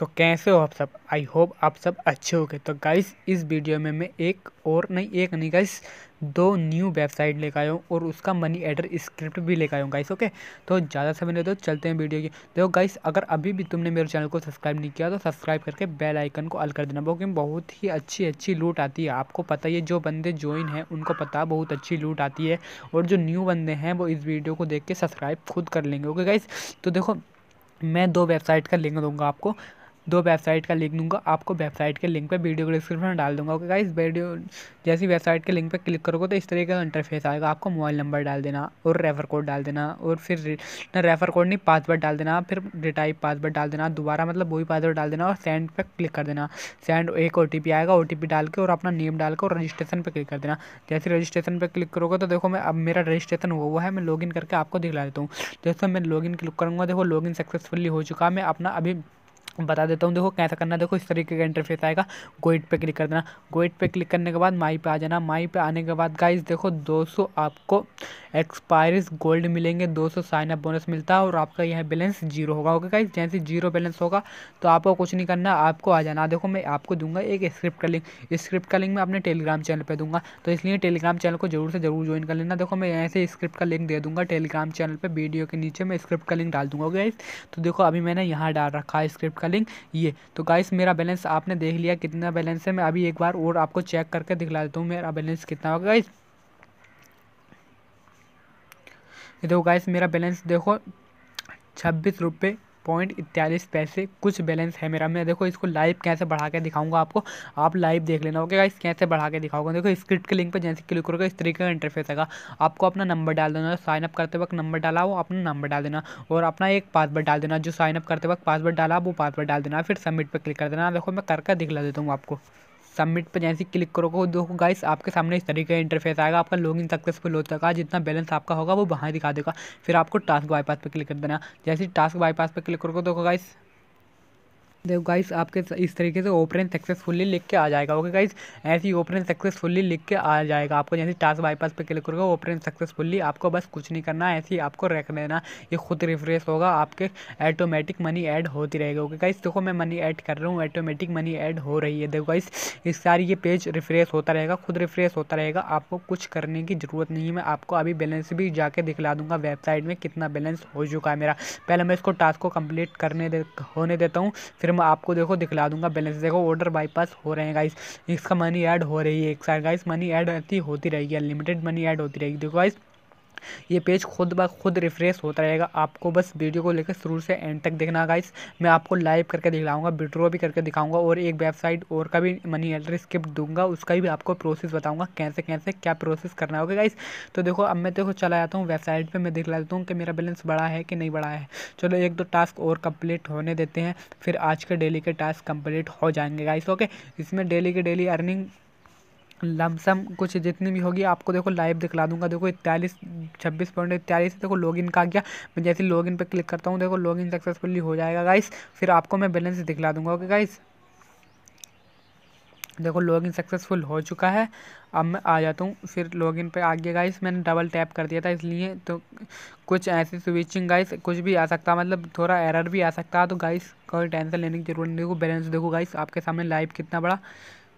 तो कैसे हो आप सब आई होप आप सब अच्छे हो गए तो गाइस इस वीडियो में मैं एक और नहीं एक नहीं गाइस दो न्यू वेबसाइट लेकर आया हूँ और उसका मनी एडर स्क्रिप्ट भी लेकर आया हूँ गाइस ओके तो ज़्यादा समय नहीं तो चलते हैं वीडियो की देखो गाइस अगर अभी भी तुमने मेरे चैनल को सब्सक्राइब नहीं किया तो सब्सक्राइब करके बेल आइकन को अल कर देना क्योंकि बहुत ही अच्छी अच्छी लूट आती है आपको पता ही जो बंदे ज्वाइन हैं उनको पता बहुत अच्छी लूट आती है और जो न्यू बंदे हैं वो इस वीडियो को देख के सब्सक्राइब खुद कर लेंगे ओके गाइस तो देखो मैं दो वेबसाइट का लिंक दूंगा आपको दो वेबसाइट का लिंक दूंगा आपको वेबसाइट के लिंक पे वीडियो को डिस्क्रिप्शन में डाल दूंगा ओके गाइस वीडियो जैसी वेबसाइट के लिंक पे क्लिक करोगे तो इस तरह का इंटरफेस आएगा आपको मोबाइल नंबर डाल देना और रेफर कोड डाल देना और फिर ना रेफर कोड नहीं पासवर्ड डाल देना फिर डिटाइप पासवर्ड डाल देना दोबारा मतलब वही पासवर्ड डाल देना और सेंड पर क्लिक कर देना सेंड एक ओ आएगा ओ डाल के और अपना नेम डाल के और रजिस्ट्रेशन पर क्लिक कर देना जैसे रजिस्ट्रेशन पर क्लिक करोगे तो देखो मैं अब मेरा रजिस्ट्रेशन हुआ हुआ है मैं लॉग करके आपको दिखला देता हूँ जैसे मैं लॉगिन क्लिक करूँगा देखो लॉग सक्सेसफुली हो चुका मैं अपना अभी बता देता हूँ देखो कैसा करना देखो इस तरीके का इंटरफेस आएगा गोइट पे क्लिक कर देना गोइट पे क्लिक करने के बाद माई पे आ जाना माई पे आने के बाद गाइस देखो 200 आपको एक्सपायरिस गोल्ड मिलेंगे 200 साइन अप बोनस मिलता है और आपका यह बैलेंस जीरो होगा ओके गाइस जैसे जीरो बैलेंस होगा तो आपको कुछ नहीं करना आपको आ जाना देखो मैं आपको दूंगा एक स्क्रिप्ट का लिंक स्क्रिप्ट का लिंक मैं अपने टेलीग्राम चैनल पर दूंगा तो इसलिए टेलीग्राम चैनल को जरूर से जरूर ज्वाइन कर लेना देखो मैं ऐसे स्क्रिप्ट का लिंक दे दूँगा टेलीग्राम चैनल पर वीडियो के नीचे मैं स्क्रिप्ट का लिंक डाल दूँगा ओके तो देखो अभी मैंने यहाँ डाल रखा है स्क्रिप्ट आपका लिंक ये तो गाइस मेरा बैलेंस आपने देख लिया कितना बैलेंस है मैं अभी एक बार और आपको चेक करके दिखला देता हूँ मेरा बैलेंस कितना होगा गाइस देखो गाइस मेरा बैलेंस देखो छब्बीस रुपये पॉइंट इकतालीस पैसे कुछ बैलेंस है मेरा मैं देखो इसको लाइव कैसे बढ़ा के दिखाऊंगा आपको आप लाइव देख लेना ओके गाइस कैसे बढ़ा के दिखाऊंगा देखो स्क्रिप्ट के लिंक पर जैसे क्लिक करोगे इस तरीके का इंटरफेस आएगा आपको अपना नंबर डाल देना साइन अप करते वक्त नंबर डाला वो अपना नंबर डाल देना और अपना एक पासवर्ड डाल देना जो साइनअप करते वक्त पासवर्ड डाला वो पासवर्ड डाल देना फिर सबमिट पर क्लिक कर देना देखो मैं करके दिखला देता हूँ आपको सबमिट पर जैसे क्लिक करोगे देखो गाइस आपके सामने इस तरीके का इंटरफेस आएगा आपका लॉगिन सक्सेसफुल हो चुका है जितना बैलेंस आपका होगा वो बाहर दिखा देगा फिर आपको टास्क बाईपास पर क्लिक कर देना जैसे टास्क बाईपास पर क्लिक करोगे देखो गाइस देखो गाइस आपके इस तरीके से ओपन सक्सेसफुली लिख के आ जाएगा ओके गाइस ऐसी ही ओपन सक्सेसफुली लिख के आ जाएगा आपको जैसे टास्क बाईपास पे क्लिक करोगे ओपन सक्सेसफुली आपको बस कुछ नहीं करना ऐसे ही आपको रख देना ये खुद रिफ्रेश होगा आपके ऑटोमेटिक मनी ऐड होती रहेगी ओके गाइस देखो मैं मनी ऐड कर रहा हूँ ऑटोमेटिक मनी ऐड हो रही है देखो गाइस इस सारी ये पेज रिफ्रेश होता रहेगा खुद रिफ्रेश होता रहेगा आपको कुछ करने की ज़रूरत नहीं है मैं आपको अभी बैलेंस भी जाके दिखला दूंगा वेबसाइट में कितना बैलेंस हो चुका है मेरा पहले मैं इसको टास्क को कम्प्लीट करने होने देता हूँ फिर फिर मैं आपको देखो दिखला दूंगा बैलेंस देखो ऑर्डर बाईपास हो रहे हैं गाइस इसका मनी ऐड हो रही है एक साइड गाइस मनी ऐड होती रहेगी अनलिमिटेड मनी ऐड होती रहेगी देखो गाइस ये पेज खुद ब खुद रिफ्रेश होता रहेगा आपको बस वीडियो को लेकर शुरू से एंड तक देखना गाइस मैं आपको लाइव करके दिखाऊंगा विड्रॉ भी करके दिखाऊंगा और एक वेबसाइट और का भी मनी एल्टर स्किप दूंगा उसका भी आपको प्रोसेस बताऊंगा कैसे कैसे क्या प्रोसेस करना होगा गाइस तो देखो अब मैं देखो चला जाता हूँ वेबसाइट पर मैं देख लेता हूँ कि मेरा बैलेंस बड़ा है कि नहीं बड़ा है चलो एक दो टास्क और कम्प्लीट होने देते हैं फिर आज के डेली के टास्क कम्प्लीट हो जाएंगे गाइस ओके इसमें डेली के डेली अर्निंग लमसम कुछ जितनी भी होगी आपको देखो लाइव दिखला दूंगा देखो इकतालीस छब्बीस पॉइंट इकतालीस देखो लॉगिन का गया मैं जैसे लॉगिन पर क्लिक करता हूँ देखो लॉगिन सक्सेसफुली हो जाएगा गाइस फिर आपको मैं बैलेंस दिखला दूंगा ओके गाइस देखो लॉगिन सक्सेसफुल हो चुका है अब मैं आ जाता हूँ फिर लॉगिन पे आ गया गाइस मैंने डबल टैप कर दिया था इसलिए तो कुछ ऐसी स्विचिंग गाइस कुछ भी आ सकता मतलब थोड़ा एरर भी आ सकता है तो गाइस कोई टेंशन लेने की जरूरत नहीं देखो बैलेंस देखो गाइस आपके सामने लाइव कितना बड़ा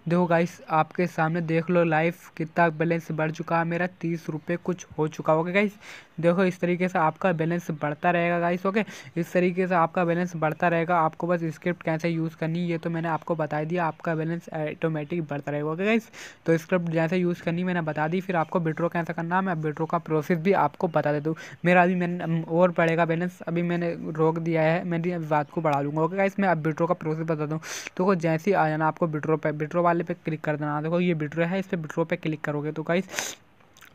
देखो गाइस आपके सामने देख लो लाइफ कितना बैलेंस बढ़ चुका है मेरा तीस रुपये कुछ हो चुका होगा गाइस देखो इस तरीके से आपका बैलेंस बढ़ता रहेगा गाइस ओके इस तरीके से आपका बैलेंस बढ़ता रहेगा आपको बस स्क्रिप्ट कैसे यूज़ करनी ये तो मैंने आपको बता दिया आपका बैलेंस ऑटोमेटिक बढ़ता रहेगा ओके गाइस तो स्क्रिप्ट जैसे यूज़ करनी मैंने बता दी फिर आपको विड्रो कैसे करना है मैं विड्रो का प्रोसेस भी आपको बता दे दूँ मेरा अभी मैंने और बढ़ेगा बैलेंस अभी मैंने रोक दिया है मेरी बात को बढ़ा लूँगा ओके गाइस मैं अब विड्रो का प्रोसेस बता दूँ तो जैसे ही आ जाना आपको विड्रो विड्रो वाले पे क्लिक कर देना देखो ये विड्रो है इस पर विड्रो पे क्लिक करोगे तो गाइस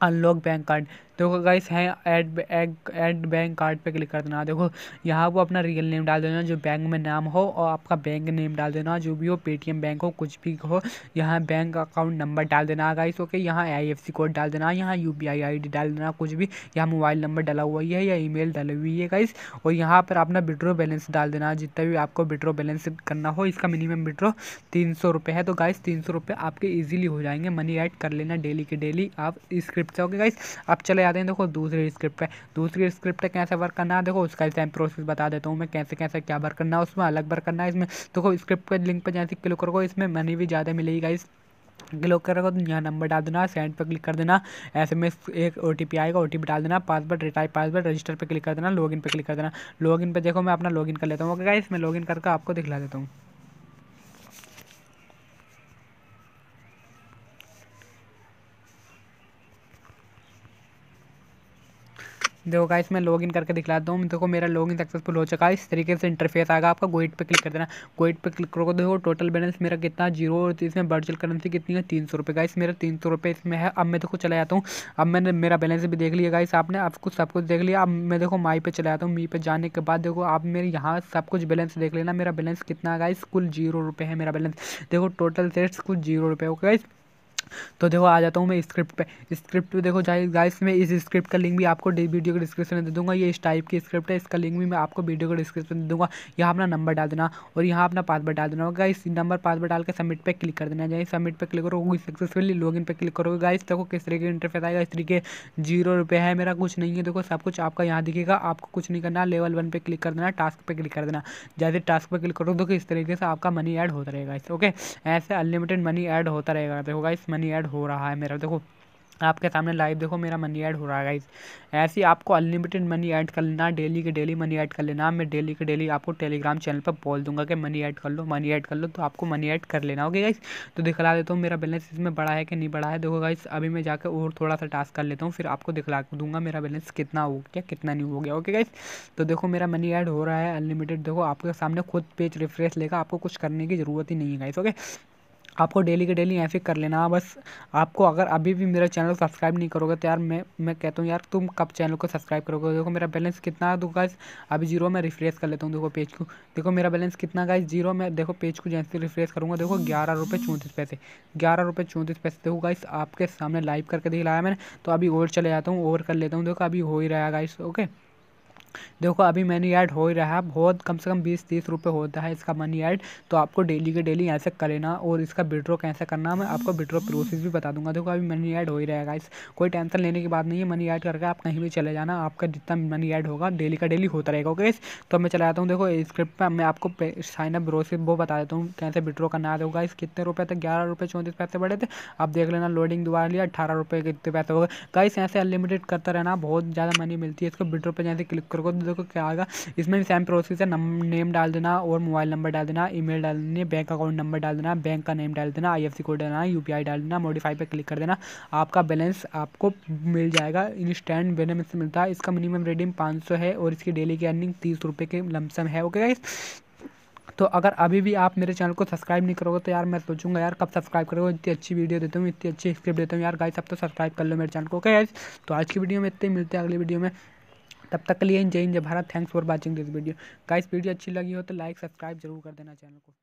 अनलॉक बैंक कार्ड देखो गाइस है एड एड बैंक कार्ड पे क्लिक कर देना देखो यहाँ वो अपना रियल नेम डाल देना जो बैंक में नाम हो और आपका बैंक नेम डाल देना जो भी हो पेटीएम बैंक हो कुछ भी हो यहाँ बैंक अकाउंट नंबर डाल देना गाइस ओके यहाँ आई कोड डाल देना यहाँ यू पी डाल देना कुछ भी यहाँ मोबाइल नंबर डाला हुआ ही है या मेल डाली हुई है गाइस और यहाँ पर अपना विड्रो बैलेंस डाल देना जितना भी आपको विड्रो बैलेंस करना हो इसका मिनिमम विड्रो तीन सौ रुपये है तो गाइस तीन सौ रुपये आपके ईजिली हो जाएंगे मनी ऐड कर लेना डेली के डेली आप स्क्रिप्ट से ओके गाइस आप चले जाते हैं देखो दूसरी स्क्रिप्ट पे दूसरी स्क्रिप्ट पे कैसे वर्क करना है देखो उसका सेम प्रोसेस बता देता हूँ मैं कैसे कैसे क्या वर्क करना है उसमें अलग वर्क करना है इसमें देखो स्क्रिप्ट के लिंक पर जैसे क्लिक करोगे इसमें मनी भी ज़्यादा मिलेगी गाइस क्लिक करोगे तो यहाँ नंबर डाल देना सेंड पर क्लिक कर देना ऐसे में एक ओ आएगा ओ डाल देना पासवर्ड रिटाइप पासवर्ड रजिस्टर पर क्लिक कर देना लॉगिन पर क्लिक कर देना लॉगिन पर देखो मैं अपना लॉगिन कर लेता हूँ ओके गाइस मैं लॉगिन करके आपको दिखला देता हूँ देखो गाइस मैं लॉगिन करके दिखलाता हूँ देखो मेरा लॉगिन सक्सेसफुल हो चुका है इस तरीके से इंटरफेस आएगा आपका गोइट पे क्लिक कर देना गोइट पे क्लिक करोगे देखो टोटल बैलेंस मेरा कितना जीरो और इसमें वर्चुअल करेंसी कितनी है तीन सौ रुपये गाइस मेरा तीन सौ रुपये इसमें है अब मैं देखो चला जाता हूँ अब मैंने मेरा बैलेंस भी देख लिया गाइस आपने अब कुछ सब कुछ देख लिया अब मैं देखो माई पे चला जाता हूँ मी पे जाने के बाद देखो आप मेरे यहाँ सब कुछ बैलेंस देख लेना मेरा बैलेंस कितना है गाइस कुल जीरो रुपये है मेरा बैलेंस देखो टोटल सेट्स कुछ जीरो रुपये हो गाइस तो देखो आ जाता हूँ मैं स्क्रिप्ट पे स्क्रिप्ट पे देखो जाए गाइस मैं इस स्क्रिप्ट का लिंक भी आपको वीडियो के डिस्क्रिप्शन में दे दूँगा ये इस टाइप की स्क्रिप्ट है इसका लिंक भी मैं आपको वीडियो के डिस्क्रिप्शन दे दूँगा यहाँ अपना नंबर डाल देना और यहाँ अपना पासवर्ड डाल देना होगा इस नंबर पासवर्ड डाल के सबमिट पर क्लिक कर देना चाहिए सबमिट पर क्लिक करो सक्सेसफुली इन पर क्लिक करोगे गाइस देखो किस तरीके का इंटरफेस आएगा इस तरीके जीरो रुपये है मेरा कुछ नहीं है देखो सब कुछ आपका यहाँ दिखेगा आपको कुछ नहीं करना लेवल वन पे क्लिक कर देना टास्क पर क्लिक कर देना जैसे टास्क पर क्लिक करो देखो इस तरीके से आपका मनी ऐड होता रहेगा इस ओके ऐसे अनलिमिटेड मनी ऐड होता रहेगा देखो गाइस मनी ऐड हो रहा है मेरा देखो आपके सामने लाइव देखो मेरा मनी ऐड हो रहा है गाइज ऐसे आपको अनलिमिटेड मनी ऐड कर लेना डेली के डेली मनी ऐड कर लेना मैं डेली के डेली आपको टेलीग्राम चैनल पर बोल दूंगा कि मनी ऐड कर लो मनी ऐड कर लो तो आपको मनी ऐड कर लेना ओके गाइस तो दिखला देता हूँ मेरा बैलेंस इसमें बड़ा है कि नहीं बड़ा है देखो गाइस अभी मैं जाकर और थोड़ा सा टास्क कर लेता हूँ फिर आपको दिखला दूंगा मेरा बैलेंस कितना हो गया कितना नहीं हो गया ओके गाइस तो देखो मेरा मनी ऐड हो रहा है अनलिमिटेड देखो आपके सामने खुद पेज रिफ्रेश लेगा आपको कुछ करने की ज़रूरत ही नहीं है गाइस ओके आपको डेली के डेली ऐसे कर लेना है बस आपको अगर अभी भी मेरा चैनल सब्सक्राइब नहीं करोगे तो यार मैं मैं कहता हूँ यार तुम कब चैनल को सब्सक्राइब करोगे देखो मेरा बैलेंस कितना है तो गाइस अभी जीरो में रिफ्रेश कर लेता हूँ देखो पेज को देखो मेरा बैलेंस कितना गाइस जीरो में देखो पेज को जैसे रिफ्रेश करूँगा देखो ग्यारह रुपये चौंतीस पैसे ग्यारह रुपये चौंतीस पैसे देखो गाइस आपके सामने लाइव करके दिखलाया मैंने तो अभी ओवर चले जाता हूँ ओवर कर लेता हूँ देखो अभी हो ही रहा है गाइस ओके देखो अभी मनी ऐड हो ही रहा है बहुत कम से कम बीस तीस रुपये होता है इसका मनी ऐड तो आपको डेली के डेली ऐसे कर लेना और इसका विड्रॉ कैसे करना मैं आपको विड्रॉ प्रोसेस भी बता दूंगा देखो अभी मनी ऐड हो ही रहेगा इस कोई टेंशन लेने की बात नहीं है मनी ऐड करके आप कहीं भी चले जाना आपका जितना मनी ऐड होगा डेली का डेली होता रहेगा ओके तो मैं चला जाता हूँ देखो स्क्रिप्ट पर मैं आपको साइनअप प्रोसेस वो बता देता हूँ कैसे विड्रॉ करना आ होगा इस कितने रुपये तक ग्यारह रुपये चौंतीस पैसे बढ़े थे आप देख लेना लोडिंग दोबारा लिया अठारह रुपये कितने पैसे हो गए ऐसे अनलिमिटेड करता रहना बहुत ज़्यादा मनी मिलती है इसको विड्रो पर जैसे क्लिक करो को तो देखो क्या आएगा इसमें सेम प्रोसेस है नेम डाल देना और मोबाइल नंबर डाल देना ईमेल डाल देनी बैंक अकाउंट नंबर डाल देना बैंक का नेम डाल देना आई कोड डालना यू डाल देना मोडिफाई पर क्लिक कर देना आपका बैलेंस आपको मिल जाएगा इंस्टेंट बेनिफिट मिलता है इसका मिनिमम रेडिंग पाँच है और इसकी डेली की अर्निंग तीस रुपये के लमसम है ओके गाइस तो अगर अभी भी आप मेरे चैनल को सब्सक्राइब नहीं करोगे तो यार मैं सोचूंगा यार कब सब्सक्राइब करोगे इतनी अच्छी वीडियो देता हूँ इतनी अच्छी स्क्रिप्ट देता हूँ यार गाइस अब तो सब्सक्राइब कर लो मेरे चैनल को ओके गाइस तो आज की वीडियो में इतने मिलते हैं अगली वीडियो में तब तक के लिए जय हिंद जय Bharat thanks for watching this video guys video अच्छी लगी हो तो लाइक सब्सक्राइब जरूर कर देना चैनल को